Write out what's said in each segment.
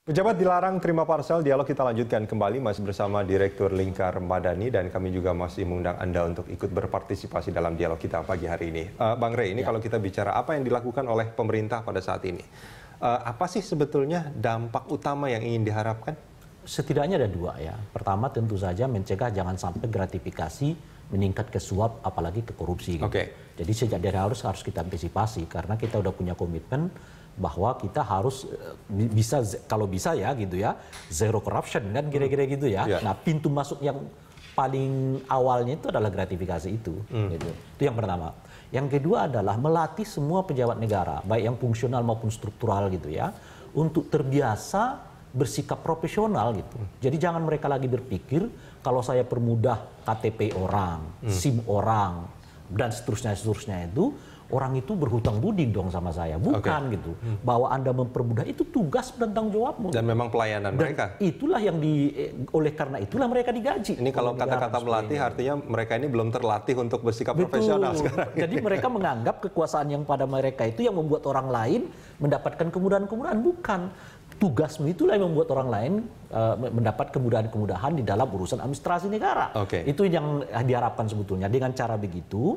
Pejabat dilarang terima parsel. dialog kita lanjutkan kembali masih bersama Direktur Lingkar Madani dan kami juga masih mengundang Anda untuk ikut berpartisipasi dalam dialog kita pagi hari ini. Uh, Bang Rey, ini ya. kalau kita bicara apa yang dilakukan oleh pemerintah pada saat ini, uh, apa sih sebetulnya dampak utama yang ingin diharapkan? Setidaknya ada dua ya. Pertama tentu saja mencegah jangan sampai gratifikasi meningkat ke suap apalagi ke korupsi. Gitu. Okay. Jadi sejak dari harus harus kita antisipasi karena kita udah punya komitmen bahwa kita harus eh, bisa kalau bisa ya gitu ya zero corruption kan kira-kira gitu ya. ya. Nah pintu masuk yang paling awalnya itu adalah gratifikasi itu. Hmm. Gitu. Itu yang pertama. Yang kedua adalah melatih semua pejabat negara baik yang fungsional maupun struktural gitu ya untuk terbiasa bersikap profesional gitu. Hmm. Jadi jangan mereka lagi berpikir kalau saya permudah KTP orang, hmm. SIM orang, dan seterusnya seterusnya itu orang itu berhutang budi dong sama saya bukan okay. gitu hmm. bahwa anda mempermudah itu tugas dan tanggung jawabmu dan memang pelayanan dan mereka itulah yang di eh, oleh karena itulah mereka digaji ini kalau kata-kata melatih artinya mereka ini belum terlatih untuk bersikap Betul. profesional sekarang jadi mereka menganggap kekuasaan yang pada mereka itu yang membuat orang lain mendapatkan kemudahan-kemudahan bukan tugasmu itulah yang membuat orang lain uh, mendapat kemudahan-kemudahan di dalam urusan administrasi negara. Okay. Itu yang eh, diharapkan sebetulnya. Dengan cara begitu,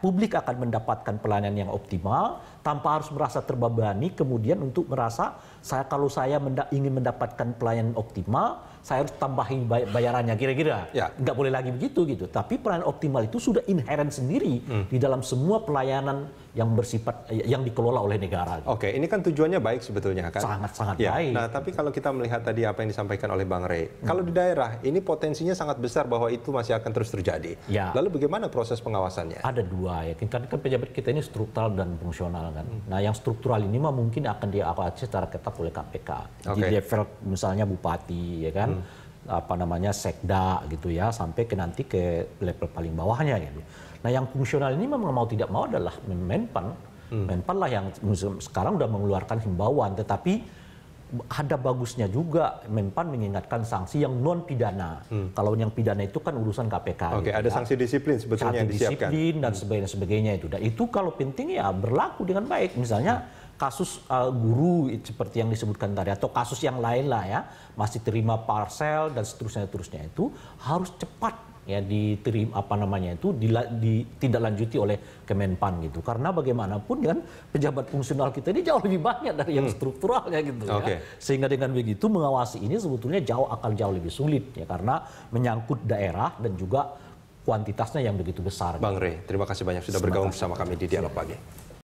publik akan mendapatkan pelayanan yang optimal tanpa harus merasa terbebani kemudian untuk merasa saya kalau saya menda ingin mendapatkan pelayanan optimal saya harus tambahin bayarannya kira-kira. Ya. Nggak boleh lagi begitu gitu. Tapi peran optimal itu sudah inherent sendiri hmm. di dalam semua pelayanan yang bersifat ya, yang dikelola oleh negara. Gitu. Oke, ini kan tujuannya baik sebetulnya kan? Sangat sangat ya. baik. Nah, tapi kalau kita melihat tadi apa yang disampaikan oleh Bang Rey, hmm. kalau di daerah ini potensinya sangat besar bahwa itu masih akan terus terjadi. Ya. Lalu bagaimana proses pengawasannya? Ada dua ya, kan, kan, kan pejabat kita ini struktural dan fungsional kan. Hmm. Nah, yang struktural ini mah mungkin akan diawasi secara ketat oleh KPK. Okay. Di level misalnya bupati ya kan. Hmm apa namanya sekda gitu ya sampai ke nanti ke level paling bawahnya gitu. Nah yang fungsional ini memang mau tidak mau adalah Menpan. Hmm. Menpan lah yang sekarang sudah mengeluarkan himbauan tetapi ada bagusnya juga Menpan mengingatkan sanksi yang non pidana. Hmm. Kalau yang pidana itu kan urusan KPK. Oke, okay, gitu ya, ada ya. sanksi disiplin sebetulnya sanksi yang disiapkan. disiplin dan hmm. sebagainya sebagainya itu. Dan itu kalau penting ya berlaku dengan baik. Misalnya hmm kasus uh, guru seperti yang disebutkan tadi atau kasus yang lain lah ya masih terima parcel dan seterusnya seterusnya itu harus cepat ya diterima apa namanya itu ditindaklanjuti oleh Kemenpan gitu karena bagaimanapun kan pejabat fungsional kita ini jauh lebih banyak dari yang hmm. strukturalnya gitu ya. okay. sehingga dengan begitu mengawasi ini sebetulnya jauh akan jauh lebih sulit ya karena menyangkut daerah dan juga kuantitasnya yang begitu besar. Bang Rey, terima kasih banyak sudah bergabung bersama kami di dialog pagi.